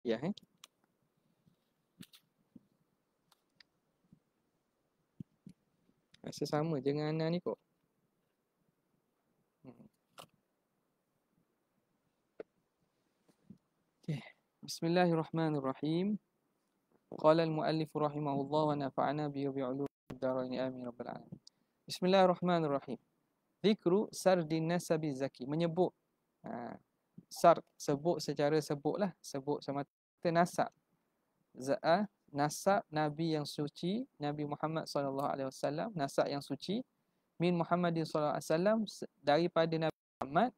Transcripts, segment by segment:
Ya, eh. Rasa sama je dengan Ana ni kok. بسم الله الرحمن الرحيم قال المؤلف رحمه الله ونفعنا به بعلوم الدارين امين رب العالمين بسم الله الرحمن الرحيم ذكر سرد النسب الزكي من يبو آه sark sebut secara sebut lah sebut sama kita nasab za ah, nasab nabi yang suci nabi Muhammad sallallahu alaihi wasallam nasab yang suci min Muhammadin sallallahu alaihi wasallam daripada nabi Muhammad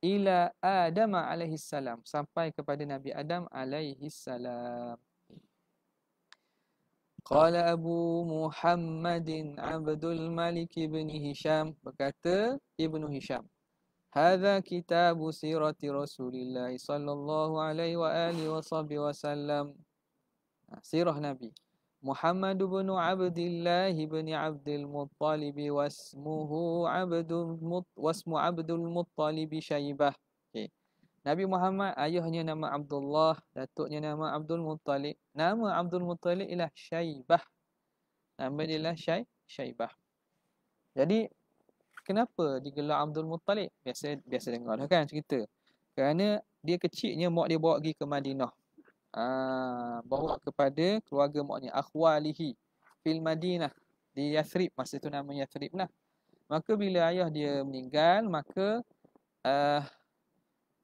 ila Adam alaihi salam sampai kepada nabi Adam alaihi salam قال Abu محمد Abdul Malik بن Hisham. بكتة ابن هشام هذا كتاب سيرة رسول الله صلى الله عليه وآله وصحبه وسلم سيرة نبي محمد بن عبد الله بن عبد المطلب واسمه عبد المط... واسم عبد المطلب شيبة okay. Nabi Muhammad ayahnya nama Abdullah, datuknya nama Abdul Muttalib. Nama Abdul Muttalib ialah Syaibah. Nama dia ialah Syai Syaibah. Jadi kenapa digelar Abdul Muttalib? Biasa biasa dengar kan cerita. Kerana dia kecilnya mak dia bawa pergi ke Madinah. Aa, ah, bawa kepada keluarga maknya akhwalihi fil Madinah di Yathrib masa tu nama Yathrib lah. Maka bila ayah dia meninggal, maka uh, ah,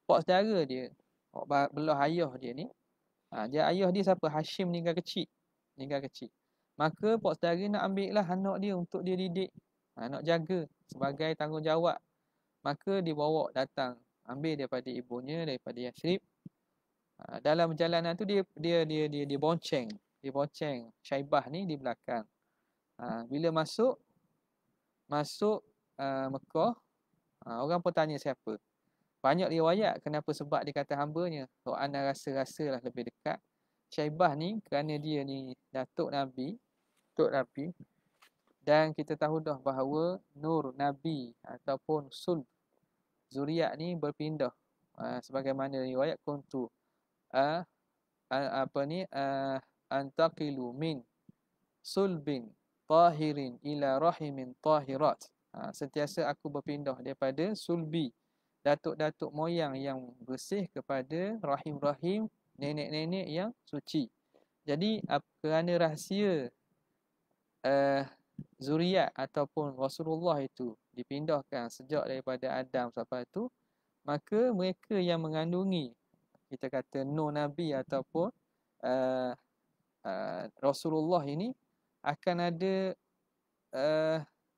pak saudara dia, pak belah ayah dia ni, ha, dia ayah dia siapa? Hashim meninggal kecil. Meninggal kecil. Maka pak saudara nak ambil lah anak dia untuk dia didik ha, nak jaga sebagai tanggungjawab maka dibawa datang ambil daripada ibunya daripada Yasrib ha, dalam perjalanan tu dia dia dia dia dibonceng bonceng Syaibah ni di belakang ha, bila masuk masuk uh, Mekah ha, orang pun tanya siapa banyak riwayat kenapa sebab dia kata hambanya so anda rasa-rasalah lebih dekat Syaibah ni kerana dia ni datuk Nabi Datuk Nabi dan kita tahu dah bahawa Nur Nabi ataupun Sul Zuriat ni berpindah uh, sebagaimana riwayat kuntu uh, ha, uh, ha, apa ni uh, antaqilu min sulbin tahirin ila rahimin tahirat ha, sentiasa aku berpindah daripada sulbi datuk-datuk moyang yang bersih kepada rahim-rahim nenek-nenek yang suci jadi apa kerana rahsia uh, zuriat ataupun Rasulullah itu dipindahkan sejak daripada Adam sampai itu, maka mereka yang mengandungi kita kata no Nabi ataupun uh, uh, Rasulullah ini akan ada uh,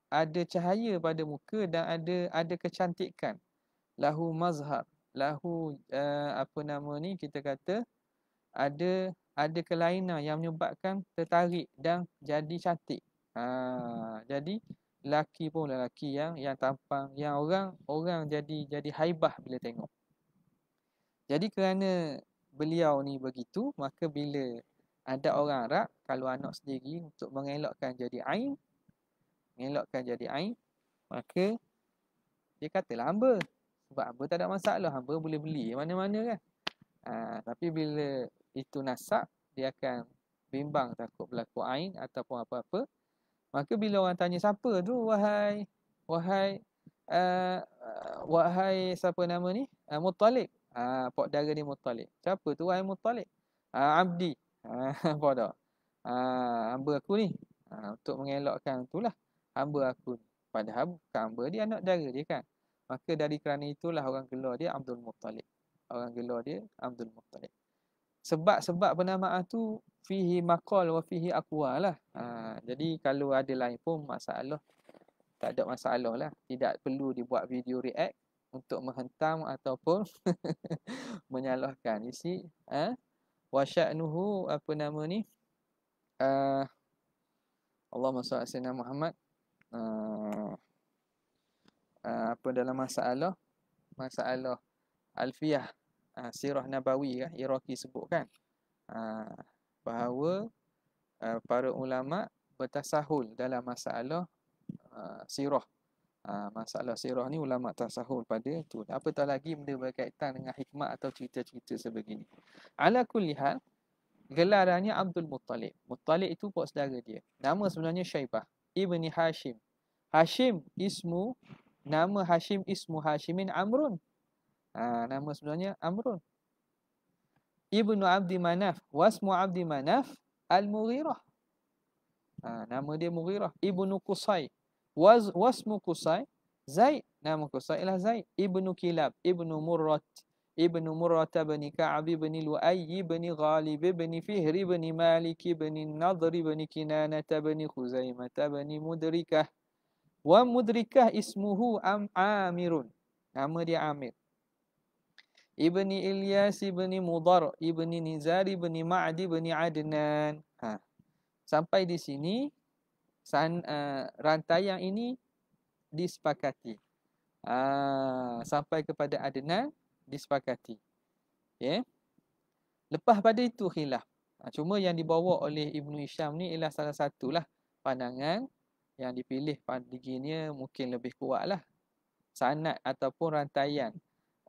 ada cahaya pada muka dan ada ada kecantikan lahu mazhar lahu uh, apa nama ni kita kata ada ada kelainan yang menyebabkan tertarik dan jadi cantik Ha, jadi laki pun lelaki yang yang tampang yang orang orang jadi jadi haibah bila tengok. Jadi kerana beliau ni begitu maka bila ada orang Arab kalau anak sendiri untuk mengelakkan jadi aib mengelakkan jadi aib maka dia kata lah, hamba sebab hamba tak ada masalah hamba boleh beli mana-mana kan. Ha, tapi bila itu nasab dia akan bimbang takut berlaku ain ataupun apa-apa Maka bila orang tanya siapa tu wahai wahai uh, wahai siapa nama ni? Uh, Muttalib. Ah uh, pak dara ni Muttalib. Siapa tu wahai Muttalib? Ah uh, Abdi. Ah uh, pada. Ah hamba aku ni. Ah uh, untuk mengelakkan itulah hamba aku. Padahal bukan hamba dia anak dara dia kan. Maka dari kerana itulah orang gelar dia Abdul Muttalib. Orang gelar dia Abdul Muttalib sebab-sebab penamaan tu fihi maqal wa fihi aqwa lah. Ha, jadi kalau ada lain pun masalah tak ada masalah lah. Tidak perlu dibuat video react untuk menghentam ataupun menyalahkan. You see? Eh? Wa sya'nuhu apa nama ni? Uh, Allah SWT Sayyidina Muhammad uh, uh, apa dalam masalah masalah alfiah Ah, sirah Nabawi lah, kan, Iraqi ah, sebutkan bahawa ah, para ulama bertasahul dalam masalah sirah. masalah sirah ni ulama tasahul pada tu. Apatah lagi benda berkaitan dengan hikmah atau cerita-cerita sebegini. Ala kulli hal gelarannya Abdul Muttalib. Muttalib itu pak saudara dia. Nama sebenarnya Syaibah ibni Hashim. Hashim ismu nama Hashim ismu Hashimin Amrun Ha, nama sebenarnya Amrun. Ibnu Abdi Manaf. Wasmu Abdi Manaf Al-Mughirah. Ha, nama dia Mughirah. Ibnu Qusay. Was, wasmu Qusay Zaid. Nama Qusay ialah Zaid. Ibnu Kilab. Ibnu Murrat. Ibnu Murrat bin Ka'ab bin Lu'ay bin Ghalib bin Fihr bin Malik bin Nadr bin Kinanah bin Khuzaimah bin Mudrikah. Wa Mudrikah ismuhu Am Amirun. Nama dia Amir. Ibni Ilyas, Ibni Mudar, Ibni Nizar, Ibni Ma'di, Ibni Adnan. Ha. Sampai di sini, san, uh, eh, rantai yang ini disepakati. Ha. Sampai kepada Adnan, disepakati. Okay. Ya. Lepas pada itu khilaf. Ha. Cuma yang dibawa oleh Ibnu Isyam ni ialah salah satulah pandangan yang dipilih pada mungkin lebih kuat lah. Sanat ataupun rantaian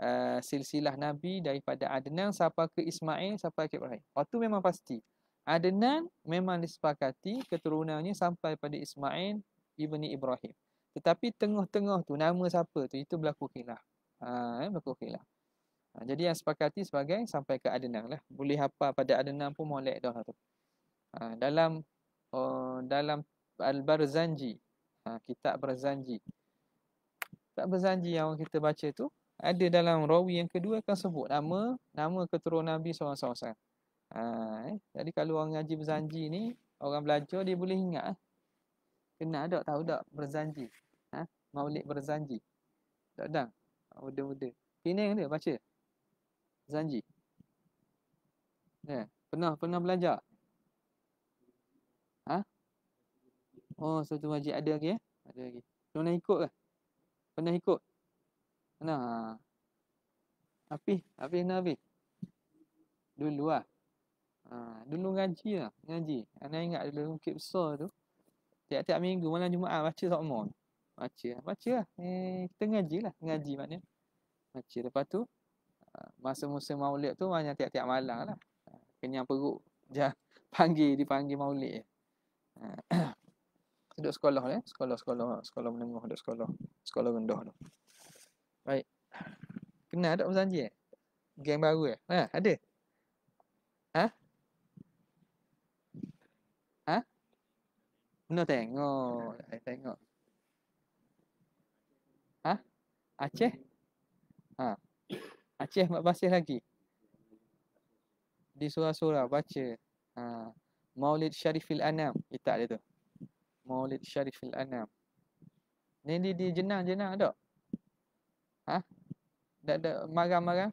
uh, silsilah Nabi daripada Adnan sampai ke Ismail sampai ke Ibrahim. tu memang pasti. Adnan memang disepakati keturunannya sampai pada Ismail ibni Ibrahim. Tetapi tengah-tengah tu nama siapa tu itu berlaku khilaf. Ha, eh, berlaku khilaf. Ha, jadi yang sepakati sebagai sampai ke Adnan lah. Boleh apa pada Adnan pun molek dah tu. Ha, dalam oh, dalam Al-Barzanji. Ha, kitab Barzanji. Kitab Barzanji yang kita baca tu ada dalam rawi yang kedua akan sebut nama nama keturunan Nabi SAW. Ha, eh. Jadi kalau orang ngaji berzanji ni, orang belajar dia boleh ingat. Eh. ada tak tahu tak berzanji. Ha? Maulid berzanji. Tak ada. Muda-muda. Pening dia baca. Zanji. Eh, ya, Pernah pernah belajar? Ha? Oh, satu wajib ada lagi. Okay. Eh? Ada lagi. Okay. Pernah ikut ke? Pernah ikut? Mana? Hafiz, Hafiz mana Hafiz? Dulu lah. Ha, dulu ngaji lah, ngaji. Ana ingat dulu bukit besar tu. Tiap-tiap minggu malam Jumaat baca sokmon. Baca, lah, baca lah. Eh, kita ngaji lah, ngaji maknanya. Baca. Lepas tu, ha, masa musim maulid tu banyak tiap-tiap malam lah. Ha, kenyang perut, jah, panggil, dipanggil maulid. Ha, duduk sekolah lah, eh? sekolah-sekolah, sekolah menengah, duduk sekolah, sekolah rendah tu. Baik. Kenal tak Abang Zanji? Geng baru eh? Ha, ada? Ha? Ha? Pernah tengok. Saya eh, tengok. Ha? Aceh? Ha. Aceh Mak Basih lagi. Di surah-surah baca. Ha. Maulid Syarifil Anam. Kita ada tu. Maulid Syarifil Anam. Ni di, jenang-jenang tak? Ha? Dah ada marah-marah?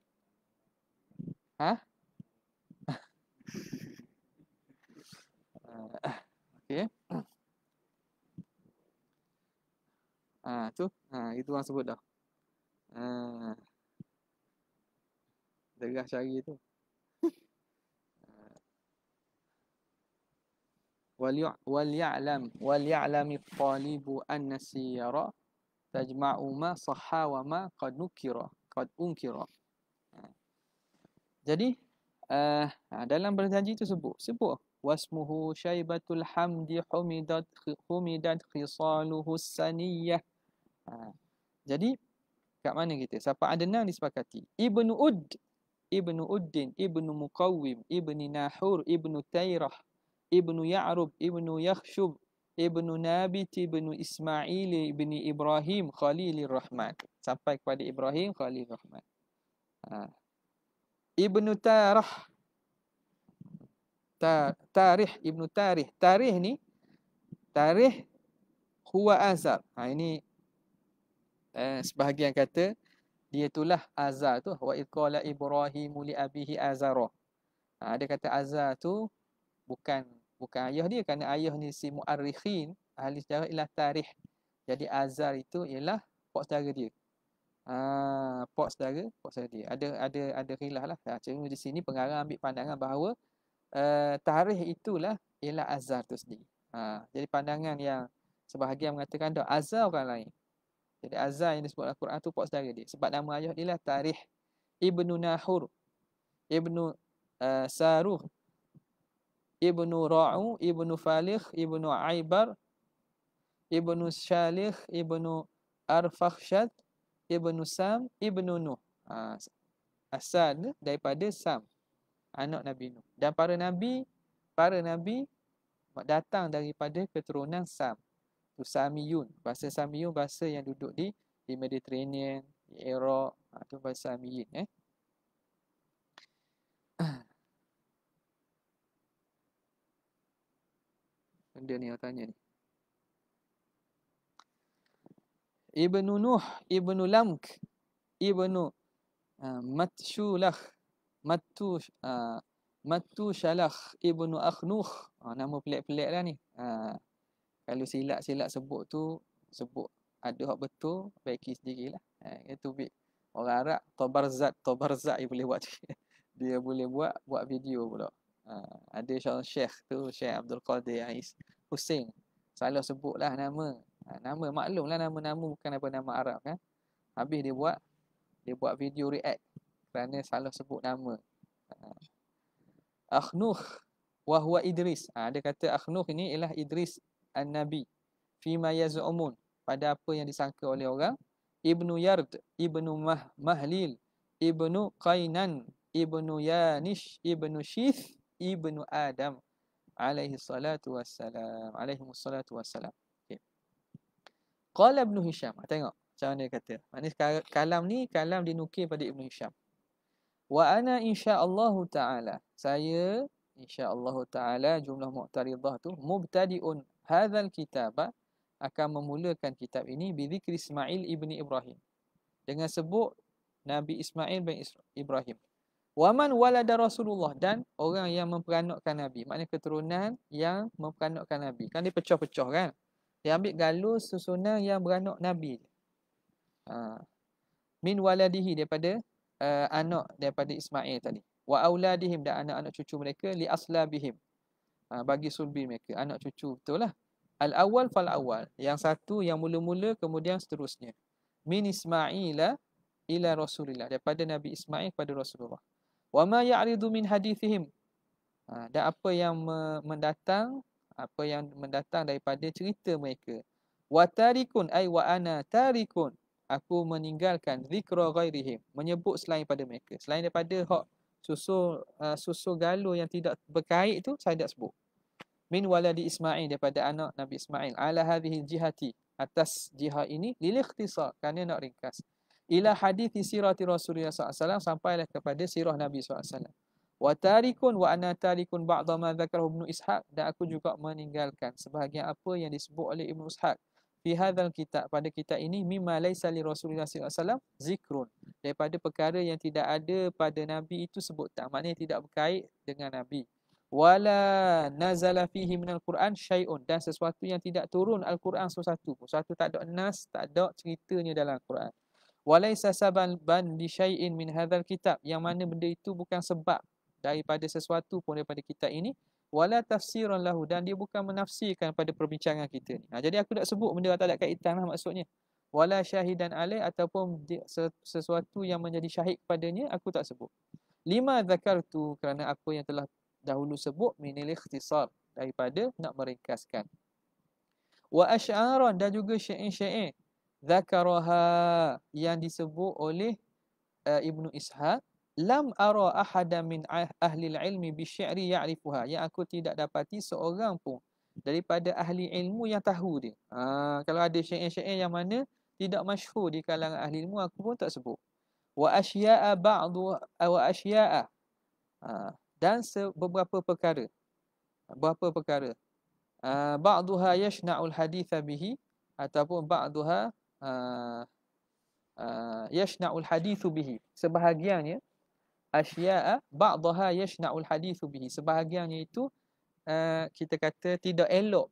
Ha? Okey. Ha, tu. Ha, itu orang sebut dah. Ha. Derah cari tu. wal ya'lam wal ya'lami talibu anna siyara tajma'u ma sahha wa ma qad nukira qad unkira jadi uh, dalam berjanji itu sebut sebut wasmuhu syaibatul hamdi humidat humidat khisaluhu saniyah uh, jadi kat mana kita siapa adenan disepakati ibnu ud ibnu uddin ibnu muqawwim ibni nahur ibnu tairah ibnu ya'rub ibnu yakhshub Ibnu Nabit Ibnu Ismail Ibni Ibrahim Khalilir Rahman. Sampai kepada Ibrahim Khalilir Rahman. Ha. Ibnu Tarah. Ta Tarih Ibnu Tarih. Tarih ni Tarih huwa azab. Ha, ini eh, sebahagian kata dia itulah azab tu. Wa iqala Ibrahim li abihi azara. Ha, dia kata azab tu bukan bukan ayah dia kerana ayah ni si muarrikhin ahli sejarah ialah tarikh jadi azar itu ialah pok saudara dia Ah, pok saudara pok saudara dia ada ada ada khilaf lah ha, cuma di sini pengarang ambil pandangan bahawa uh, tarikh itulah ialah azar tu sendiri ha, jadi pandangan yang sebahagian mengatakan dah azar orang lain jadi azar yang disebut dalam Quran tu pok saudara dia sebab nama ayah dia lah tarikh Ibnu Nahur Ibnu uh, Saruh Ibnu Ra'u, Ibnu Falih, Ibnu Aibar, Ibnu Shalih, Ibnu Arfakhshad, Ibnu Sam, Ibnu Nuh. Ha, asal daripada Sam, anak Nabi Nuh. Dan para Nabi, para Nabi datang daripada keturunan Sam. Itu Samiyun. Bahasa Samiyun, bahasa yang duduk di, di Mediterranean, di Iraq. Itu ha, bahasa Samiyun. Eh. Daniel tanya ni. Ibnu Nuh, Ibnu Lamk, Ibnu uh, ah, Matshulakh, Matu uh, ah, Matu Shalakh, Ibnu Akhnuh. Uh, nama pelik-pelik lah ni. Uh, kalau silap-silap sebut tu, sebut ada hak betul, baiki sendirilah. Uh, itu bi orang Arab, Tobarzat, Tobarzat dia boleh buat. dia boleh buat, buat video pula. Uh, ada seorang syekh tu, Syekh Abdul Qadir Aisy. Hussein. Salah sebutlah nama. Ha, nama maklumlah nama-nama bukan apa nama Arab kan. Habis dia buat dia buat video react kerana salah sebut nama. Ha. Akhnuh wa huwa Idris. Ha, dia kata Akhnuh ini ialah Idris An-Nabi. Fi Fima yaz'umun. Pada apa yang disangka oleh orang. Ibnu Yard, Ibnu Mah Mahlil, Ibnu Qainan, Ibnu Yanish, Ibnu Shith, Ibnu Adam alaihi salatu wassalam alaihi salatu wassalam okey qala ibnu hisham ah, tengok macam mana dia kata maknanya kalam ni kalam dinukil pada ibnu hisham wa ana insyaallah taala saya insyaallah taala jumlah mu'taridah tu mubtadiun hadzal kitaba akan memulakan kitab ini bizikri ismail ibni ibrahim dengan sebut nabi ismail bin ibrahim Waman walada Rasulullah dan orang yang memperanakkan Nabi. Maknanya keturunan yang memperanakkan Nabi. Kan dia pecah-pecah kan. Dia ambil galus susunan yang beranak Nabi. Ha. Min waladihi daripada uh, anak daripada Ismail tadi. Wa auladihim dan anak-anak cucu mereka li aslabihim. Ha, bagi sulbi mereka. Anak cucu betul lah. Al awal fal awal. Yang satu yang mula-mula kemudian seterusnya. Min Ismaila ila Rasulillah. Daripada Nabi Ismail kepada Rasulullah wa ma ya'ridu min hadithihim ha, dan apa yang mendatang apa yang mendatang daripada cerita mereka wa tarikun ay wa ana tarikun aku meninggalkan zikra ghairihim menyebut selain daripada mereka selain daripada hak susu uh, susu galuh yang tidak berkait tu saya tak sebut min waladi ismail daripada anak nabi ismail ala hadhihi jihati atas jihad ini lil ikhtisar kerana nak ringkas ila hadis sirati Rasulullah SAW sampai wasallam kepada sirah Nabi SAW. Watarikun, wa ana tarikun ba'dha ma dzakarahu Ibnu Ishaq dan aku juga meninggalkan sebahagian apa yang disebut oleh Ibnu Ishaq fi hadzal kitab pada kita ini mimma laisa li Rasulullah SAW zikrun daripada perkara yang tidak ada pada nabi itu sebut tak maknanya tidak berkait dengan nabi wala nazala fihi min al-Quran syai'un dan sesuatu yang tidak turun al-Quran sesuatu pun sesuatu tak ada nas tak ada ceritanya dalam al-Quran walaisa sababan li syai'in min hadzal kitab yang mana benda itu bukan sebab daripada sesuatu pun daripada kitab ini wala tafsiran lahu dan dia bukan menafsirkan pada perbincangan kita ni. Ha, jadi aku tak sebut benda tak ada kaitanlah maksudnya. Wala syahidan alai ataupun sesuatu yang menjadi syahid padanya aku tak sebut. Lima zakartu kerana apa yang telah dahulu sebut minil ikhtisar daripada nak meringkaskan. Wa asy'aran dan juga syai'in-syai'in zakaraha yang disebut oleh uh, Ibnu Ishaq lam ara ahada min ahli ilmi bi syi'ri ya'rifuha yang aku tidak dapati seorang pun daripada ahli ilmu yang tahu dia. Ha, kalau ada syair-syair yang mana tidak masyhur di kalangan ahli ilmu aku pun tak sebut. Wa asya'a ba'du wa asya'a. Ha, dan beberapa perkara. Beberapa perkara. Ha, ba'duha yashna'ul haditha bihi ataupun ba'duha Uh, uh, yashna'ul hadithu bihi sebahagiannya asya'a ba'daha yashna'ul hadithu bihi sebahagiannya itu uh, kita kata tidak elok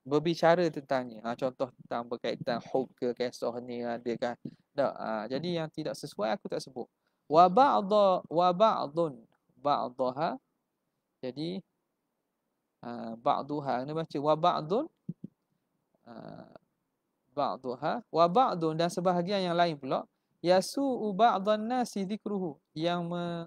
berbicara tentangnya ha, contoh tentang berkaitan hub ke kisah ni ada ha, kan tak ha, jadi yang tidak sesuai aku tak sebut wa ba'da wa ba'dun ba'daha jadi uh, ba'duha kena baca wa ba'dun ha, ba'duha wa ba'dun dan sebahagian yang lain pula Yasu ba'dhan nasi dhikruhu yang me,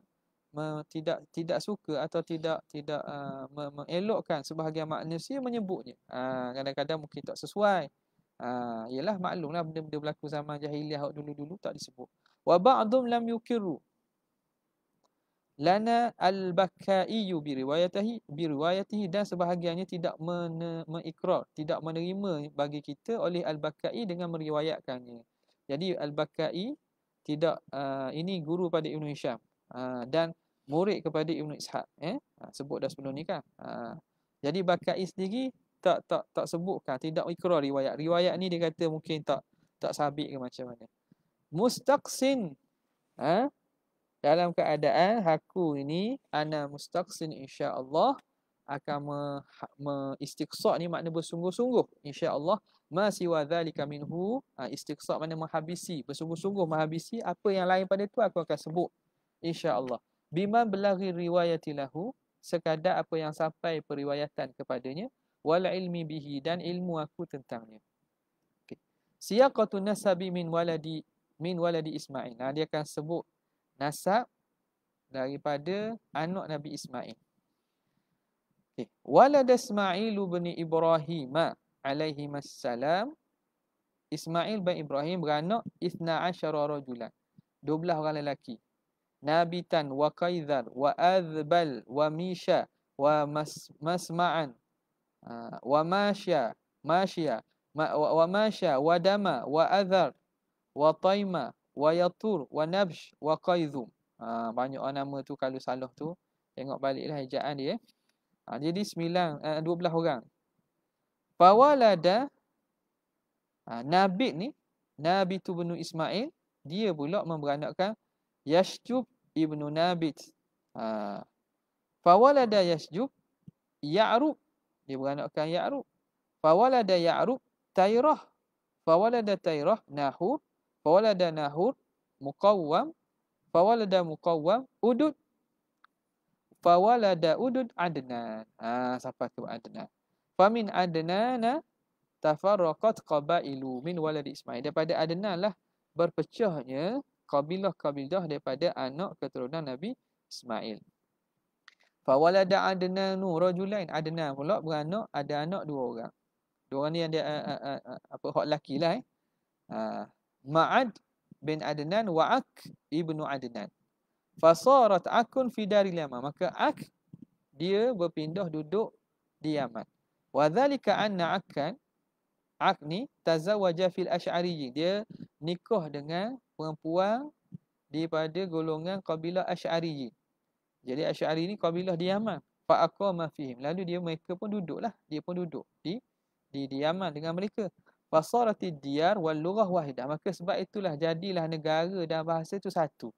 me, tidak tidak suka atau tidak tidak uh, me, mengelokkan sebahagian manusia menyebutnya. Uh, kadang-kadang mungkin tak sesuai. Uh, ah, yalah maklumlah benda-benda berlaku zaman jahiliah dulu-dulu tak disebut. Wa ba'dhum lam yukiru lana al-bakaiyu bi biriwayatahi bi dan sebahagiannya tidak men- mengikrar tidak menerima bagi kita oleh al-bakai dengan meriwayatkannya jadi al-bakai tidak uh, ini guru pada Ibnu Hisham uh, dan murid kepada Ibnu Ishaq eh ah, sebut dah sebelum ni kan uh, jadi bakai sendiri tak tak tak sebutkan tidak ikrar riwayat riwayat ni dia kata mungkin tak tak sabit ke macam mana mustaqsin ha dalam keadaan haku ini ana mustaqsin insya-Allah akan me, ni makna bersungguh-sungguh insya-Allah masih wa zalika minhu ha, istiqsa makna menghabisi bersungguh-sungguh menghabisi apa yang lain pada tu aku akan sebut insya-Allah biman belagi riwayatilahu sekadar apa yang sampai periwayatan kepadanya wal ilmi bihi dan ilmu aku tentangnya okey siyaqatun nasabi min waladi min waladi ismail nah, ha, dia akan sebut nasab daripada anak Nabi Ismail. Okay. Walad Ismail bin Ibrahim alaihi salam. Ismail bin Ibrahim beranak 12 rajulan. 12 orang lelaki. Nabitan wa Qaidhar wa Azbal wa Misha wa mas, Masma'an ha, wa Masya Masya wa, wa Masya wa Dama wa Azhar wa Taima wa yatur wa nabsh wa qaidhum. Ha, banyak orang nama tu kalau salah tu. Tengok baliklah hijaan dia. Ha, jadi sembilan, eh, dua belas orang. Fawalada ha, nabi ni, Nabit ibn Ismail, dia pula memberanakkan Yashjub ibnu Nabit. Ha, Fawalada Yashjub Ya'rub. Dia beranakkan Ya'rub. Fawalada Ya'rub Tairah. Fawalada Tairah Nahur fawalada nahur muqawwam fawalada muqawwam udud fawalada udud adna, ha siapa tu adna. famin adna adnana tafarraqat qabailu min waladi ismail daripada adna lah berpecahnya kabilah-kabilah daripada anak keturunan nabi ismail fawalada adna nu rajulain adna, pula beranak ada anak dua orang dua orang ni yang dia uh, uh, uh, apa hak lakilah eh uh, Ma'ad bin Adnan wa'ak ibnu Adnan. Fasarat akun fi dari Yaman. Maka ak dia berpindah duduk di Yaman. Wadhalika anna akan ak ni fil asyariyi. Dia nikah dengan perempuan daripada golongan kabilah asyariyi. Jadi asyari ni kabilah di Yaman. Fa'akwa mafihim. Lalu dia mereka pun duduklah. Dia pun duduk di di, di Yaman dengan mereka. Wasarati diyar wal lughah wahidah. Maka sebab itulah jadilah negara dan bahasa itu satu.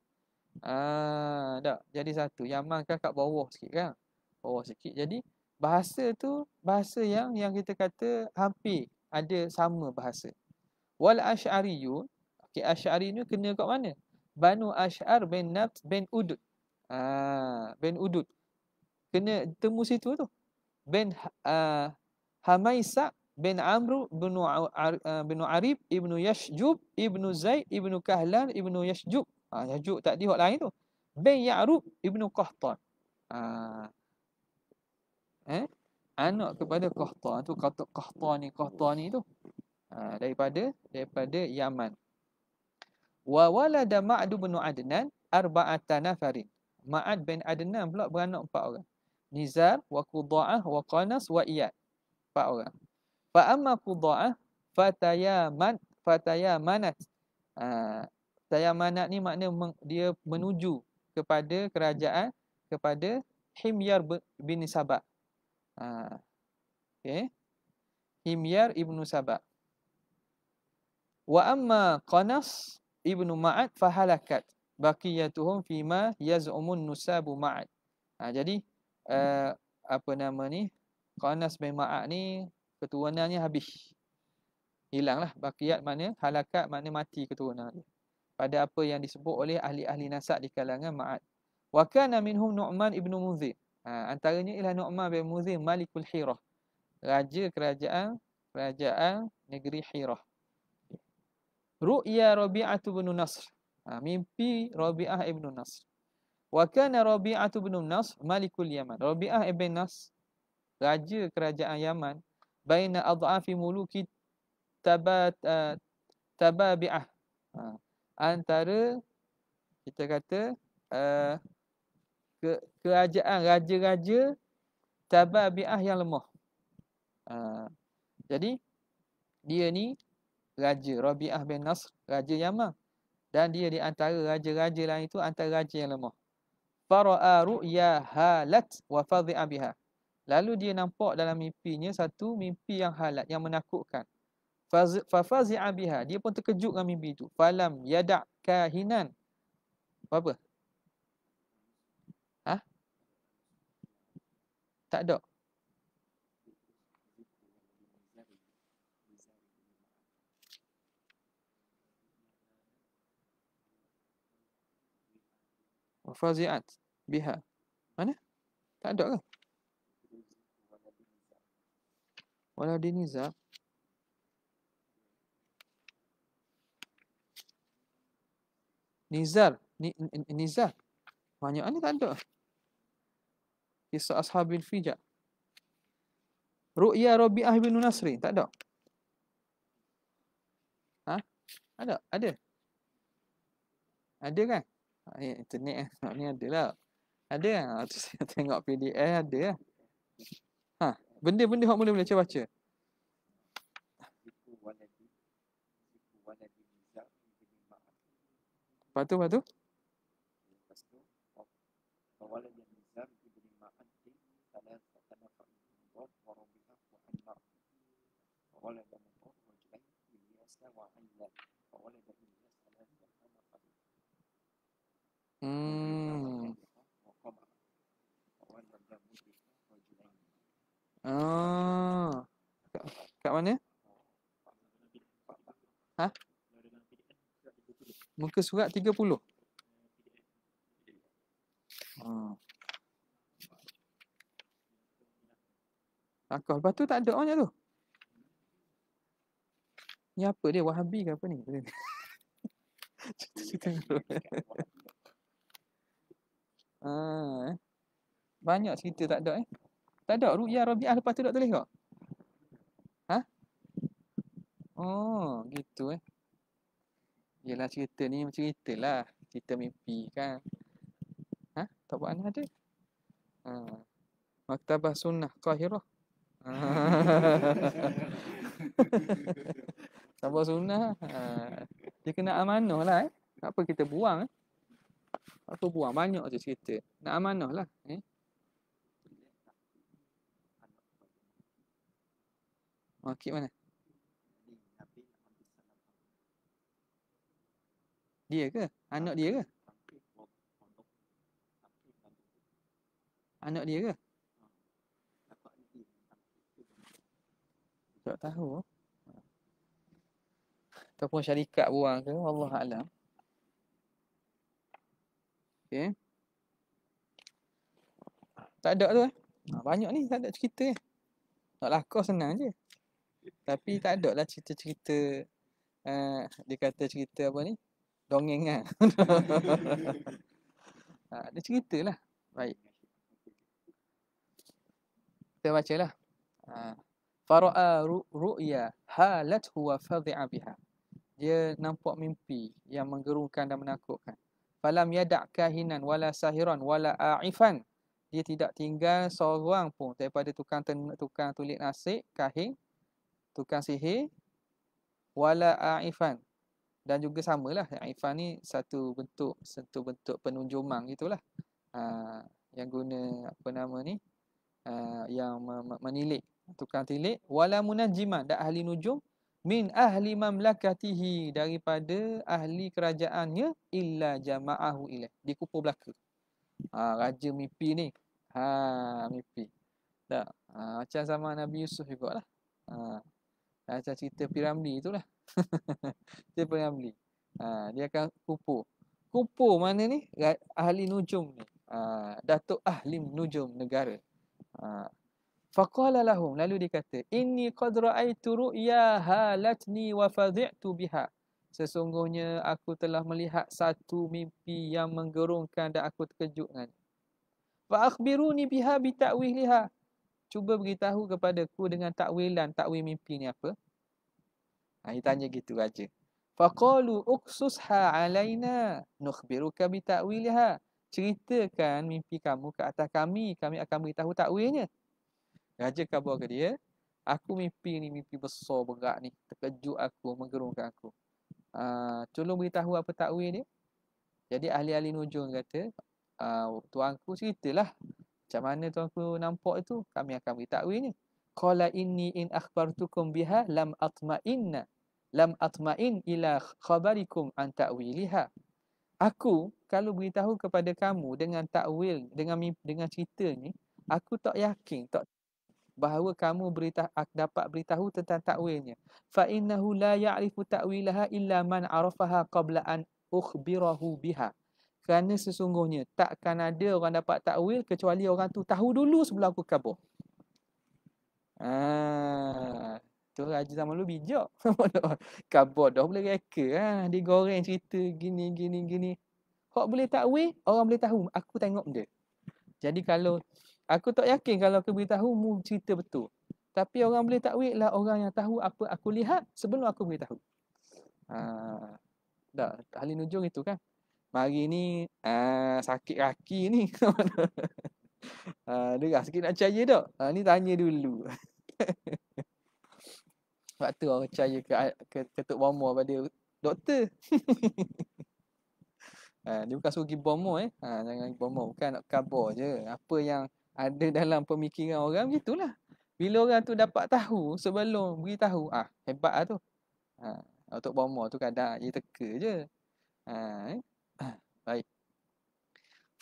Ah, tak. Jadi satu. Yaman kan kat bawah sikit kan? Bawah sikit. Jadi bahasa tu bahasa yang yang kita kata hampir ada sama bahasa. Wal asy'ariyun. Okey, asy'ari ni kena kat mana? Banu Ash'ar bin Nabt bin Udud. Ah, bin Udud. Kena temu situ tu. Bin uh, ah, Hamaisa bin Amru bin eh, bin Arif ibnu Yashjub ibnu Zaid ibnu Kahlan ibnu Yashjub ha, Yashjub tak dia lain tu bin Ya'rub ibnu Qahtan ha. eh anak kepada Qahtan tu kata Qahtan ni Qahtan ni tu ha, daripada daripada Yaman wa walada Ma'd bin Adnan arba'atan nafarin Ma'ad bin Adnan pula beranak empat orang Nizar wa Qudha'ah wa Qanas wa Iyad empat orang fa amma qudha'ah fatayaman fatayamanat ah tayamanat ni makna dia menuju kepada kerajaan kepada Himyar bin Sabak. Ah, okay. Himyar ibn Sabak. Wa amma Qanas ibn Ma'ad fahalakat. Baqiyatuhum fima yaz'umun nusabu Ma'ad. Ah, jadi uh, apa nama ni? Qanas bin Ma'ad ni keturunannya habis. Hilanglah bakiat mana halakat mana mati keturunan. Pada apa yang disebut oleh ahli-ahli nasab di kalangan Ma'at. Wa kana minhum Nu'man ibn Munzir. Ha, antaranya ialah Nu'man bin Munzir Malikul Hirah. Raja kerajaan kerajaan negeri Hirah. Ru'ya Rabi'ah bin Nasr. Ha, mimpi Rabi'ah ibn Nasr. Wa kana Rabi'ah bin Nasr Malikul Yaman. Rabi'ah ibn Nasr raja kerajaan Yaman baina adhafi muluki tabat eh, tababi'ah ha. antara kita kata uh, ke, kerajaan raja-raja tababi'ah yang lemah ha. jadi dia ni raja Rabi'ah bin Nasr raja Yaman dan dia di antara raja-raja lain itu antara raja yang lemah fara'a ru'ya halat wa fadhi'a biha Lalu dia nampak dalam mimpinya satu mimpi yang halat, yang menakutkan. Fafazi'a biha. Dia pun terkejut dengan mimpi itu. Falam yada' kahinan. Apa-apa? Ha? Tak ada. Fazi'at biha. Mana? Tak ada ke? Kan? Kalau dia ni zat Nizar ni Nizar banyak ni tak ada Kisah Ashabil Fijak Ru'ya Rabi'ah bin Nasri tak ada Ha ada ada ada kan ha, eh, internet eh, ni ada lah ada kan? tengok PDF ada lah benda-benda hok mula-mula macam baca. Lepas tu, Hmm. Ah. Kat, kat mana? Ha? Muka surat 30. Ah. Akal. Lepas tu tak ada orangnya tu. Ni apa dia? Wahabi ke apa ni? Cita-cita. ah, eh. Banyak cerita tak ada eh. Tak ada Ru'yah Rabi'ah lepas tu tak tulis kot? Ha? Oh, gitu eh. Yelah cerita ni macam cerita lah. Cerita mimpi kan. Ha? Tak buat anak ada? Ha. Maktabah sunnah kahirah. Ha. tak buat sunnah. Ha. Dia kena amanah lah eh. Tak apa kita buang eh. Apa buang? Banyak je cerita. Nak amanah lah. Eh? Wakil ah, mana? Dia ke? Anak dia ke? Anak dia ke? Tak tahu. Ataupun syarikat buang ke? Allah Alam. Okay. Tak ada tu eh. Ah, banyak ni tak ada cerita eh. Nak lakar senang je. Tapi tak ada lah cerita-cerita uh, Dia kata cerita apa ni Dongeng kan ha, Dia cerita lah Baik Kita baca lah ha. Fara'a ru'ya halat huwa fadhi'a biha Dia nampak mimpi yang menggerungkan dan menakutkan Falam yada' kahinan wala sahiran wala a'ifan dia tidak tinggal seorang pun daripada tukang tukang tulis nasi, kahing, tukang sihir wala aifan dan juga samalah aifan ni satu bentuk satu bentuk penunjumang gitulah ha, yang guna apa nama ni ha, yang menilik tukang tilik wala munajjiman dan ahli nujum min ahli mamlakatihi daripada ahli kerajaannya illa jama'ahu ilaih dikumpul belaka ha, raja mimpi ni ha mimpi tak ha, macam sama nabi Yusuf juga lah ha, ha, macam cerita Piramli lah, cerita Piramli. Ha, dia akan kupu. Kupu mana ni? Ahli nujum ni. Ha, Datuk ahli nujum negara. Ha. Faqala lahum. Lalu dia kata, Inni qad ra'aitu ru'ya halatni wa fadhi'tu biha. Sesungguhnya aku telah melihat satu mimpi yang menggerungkan dan aku terkejut dengan. Fa akhbiruni biha bi ta'wiliha cuba beritahu kepada ku dengan takwilan, takwil mimpi ni apa? Ha, dia tanya gitu raja. Faqalu uksusha alaina nukhbiruka bita'wilha. Ceritakan mimpi kamu ke atas kami. Kami akan beritahu takwilnya. Raja kabar ke dia. Aku mimpi ni mimpi besar berat ni. Terkejut aku, menggerungkan aku. Uh, tolong beritahu apa takwil dia. Jadi ahli-ahli nujung kata, uh, tuanku ceritalah. Macam mana tuan aku nampak itu, kami akan beri takwilnya. Qala inni in akhbartukum biha lam atma'inna lam atma'in ila khabarikum an ta'wiliha. Aku kalau beritahu kepada kamu dengan takwil dengan dengan cerita ni, aku tak yakin tak bahawa kamu beritahu dapat beritahu tentang takwilnya. Fa innahu la ya'rifu ta'wilaha illa man 'arafaha qabla an ukhbirahu biha. Kerana sesungguhnya takkan ada orang dapat takwil kecuali orang tu tahu dulu sebelum aku kabur. Ah, Tu Raja lah zaman dulu bijak. kabur dah boleh reka. Ha. Dia goreng cerita gini, gini, gini. Kok boleh takwil, orang boleh tahu. Aku tengok dia. Jadi kalau aku tak yakin kalau aku beritahu, mu cerita betul. Tapi orang boleh takwil lah orang yang tahu apa aku lihat sebelum aku beritahu. Ha. Ah, dah, ahli nujung itu kan. Mari ni uh, sakit kaki ni. uh, dia rasa sakit nak percaya tak? Uh, ni tanya dulu. Sebab tu orang percaya ke, ah, ke, ke Tok Bomo pada doktor. uh, dia bukan suruh pergi Bomo eh. Uh, jangan pergi Bomo. Bukan nak kabur je. Apa yang ada dalam pemikiran orang, gitulah. Bila orang tu dapat tahu sebelum tahu ah, hebat lah tu. Ha, Tok Bomo tu kadang dia teka je. Ha, eh? Baik.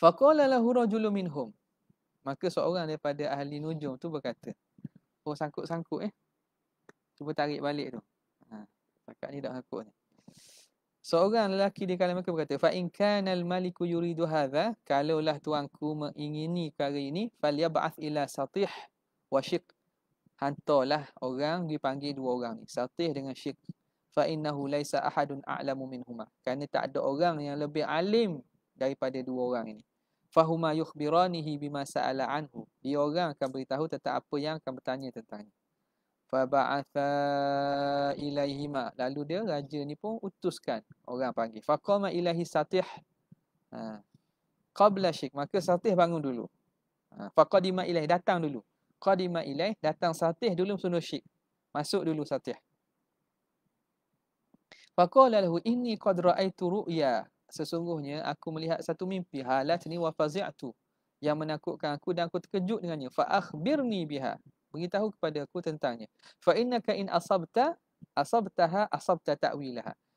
Faqala lahu rajulu minhum. Maka seorang daripada ahli nujum tu berkata, "Oh sangkut-sangkut eh. Cuba tarik balik tu." Ha, pakat ni dah sangkut ni. Seorang lelaki di kalangan mereka berkata, "Fa in kana al-maliku yuridu hadha, kalaulah tuanku mengingini perkara ini, falyab'ath ila satih wa syiq." Hantarlah orang dipanggil dua orang ni, satih dengan syiq fa innahu laisa ahadun a'lamu minhuma kerana tak ada orang yang lebih alim daripada dua orang ini fahuma yukhbiranihi bima sa'ala anhu dia orang akan beritahu tentang apa yang akan bertanya tentang. tentangnya Faba'atha ilaihima. Lalu dia raja ni pun utuskan orang panggil. Faqama ilaihi satih. Ha. Qabla syik. Maka satih bangun dulu. Ha. Faqadima ilaih. Datang dulu. Qadima ilaih. Datang satih dulu sunuh syik. Masuk dulu satih. Faqala lahu inni qad ra'aitu ru'ya. Sesungguhnya aku melihat satu mimpi halatni wa fazi'tu yang menakutkan aku dan aku terkejut dengannya. Fa akhbirni biha. Beritahu kepada aku tentangnya. Fa innaka in asabta asabtaha asabta ta'wilaha.